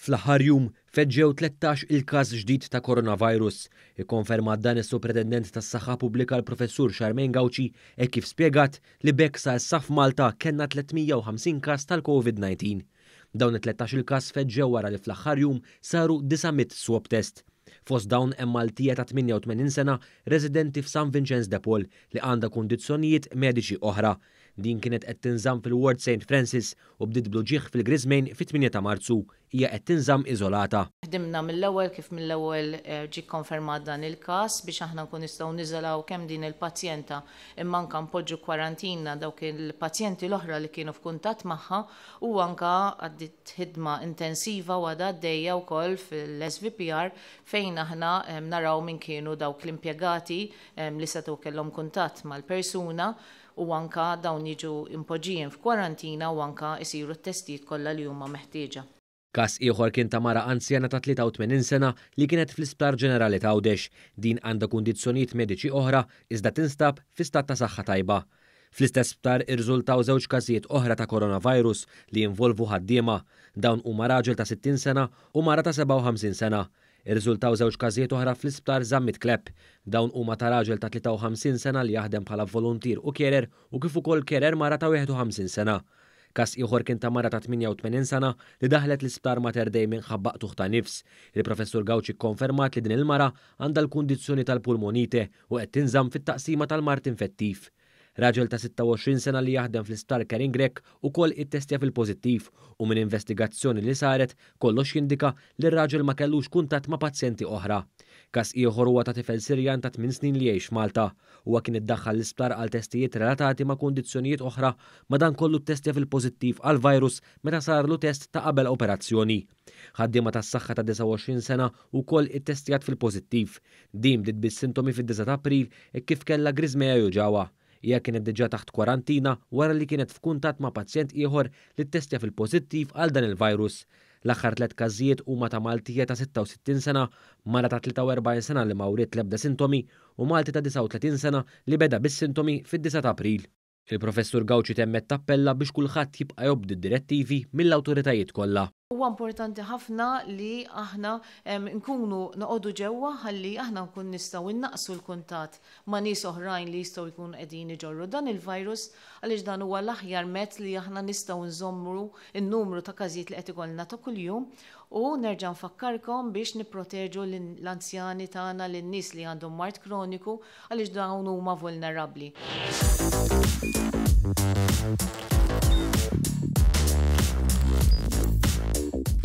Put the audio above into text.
Fl-aħħar jum feġġew 13 il-każ ġdid ta' koronavirus. Ikkonferma dan is supretendent tas-Saħħa Pubblika l-Professur Charmaine Gawċi e kif spjegat li bekk sa' saf Malta kellna 350 każ tal-COVID-19. Dawn it-13 il-każ feġġew wara li fl-aħħar jum saru 900 swab test. Fost dawn hemm Maltija ta' 88 sena residenti f'San Vincenz de Pol li għandha kundizzjonijiet mediċi oħra din kienet qed tinżamm fil word St. Francis u bdiet bluġieħ fil grizmejn fit-8 ta' Marzu hija qed tinżam iżolata. Ħdimna mill-ewwel kif mill-ewwel eh, ġi konfermat dan il-każ biex aħna nkun nistgħu niżolaw kemm din il-pazjenta imma anke mpoġġu kwarantina dawk il-pazjenti l-oħra li kienu f'kuntatt magħha u anke għaddit ħidma intensiva u għaddejja wkoll fil-SVPR fejn aħna eh, naraw min kienu dawk l-impjegati eh, li setgħu kellhom kuntatt mal-persuna u anka dawn jiġu impoġijin f'kwarantina u anka jisiru t-testijiet kollha li huma meħtieġa. Kas ieħor kien ta' mara anzjana ta' 83 sena li kienet fl-Isptar Ġenerali ta' Għawdex. Din għandha kundizzjonijiet mediċi oħra iżda tinstab fi stat ta' saħħa tajba. Fl-istess ptar irżultaw żewġ każijiet oħra ta' koronavirus li jinvolvu ħaddiema. Dawn huma raġel ta' 60 sena u mara ta' 57 sena. Irriżultaw żewġ każijiet oħra fl-isptar Zammit Klepp. Dawn huma ta' raġel ta' 53 sena li jaħdem bħala volontir u kerer u kif ukoll kerer mara ta' 51 sena. Kas ieħor kien ta' mara ta' 88 sena li daħlet l-isptar Mater Dei minn tuħ ta' nifs. Il-professur Gawċi konfermat li din il-mara għandha l-kundizzjoni tal-pulmonite u qed tinżamm fit-taqsima tal-Martin Fettif. Raġel ta' 26 sena li jaħdem fl-istar Karin Grek u koll it-testja fil-pozittiv u minn investigazzjoni li saret kollox jindika li raġel ma kellux kuntat ma' pazjenti oħra. Kas ieħor huwa ta' tifel Sirjan ta' 8 snin li jgħix Malta huwa kien iddaħħal l-isptar għal testijiet relatati ma' kondizzjonijiet oħra madan kollu testja fil-pozittiv għal virus meta sarlu test ta' qabel operazzjoni. Ħaddiema tas saħħa ta' 29 sena u koll it-testjat fil-pozittiv. Dim dit bis-sintomi fid 10 April e kif kella Grizmeja juġawa. Jekk kienet diġà taħt kwarantina wara li kienet f'kuntat ma' pazjent ieħor li ttestja fil-pożittiv għal dan il-virus. L-aħħar tliet każijiet huma ta' Maltija ta' 66 sena, Mala ta' 43 sena li mawriet l-ebda sintomi u Malti ta' 39 sena li beda bis-sintomi fid-9 ta' April. Il-professur Gawċi temmet tappella biex kulħadd jibqa' jobdi d-direttivi mill-awtoritajiet kollha huwa importanti ħafna li aħna nkunu noqogħdu ġewwa ħalli aħna nkun nistgħu innaqsu l-kuntat ma' nies oħrajn li jistgħu jkunu qegħdin iġorru dan il-virus għaliex dan huwa l-aħjar mezz li aħna nistgħu nżommru n-numru ta' każijiet li qed ikollna ta' kuljum u nerġa' nfakkarkom biex nipproteġu l-anzjani tagħna lin-nies li għandhom mart kroniku għaliex dawn huma vulnerabbli.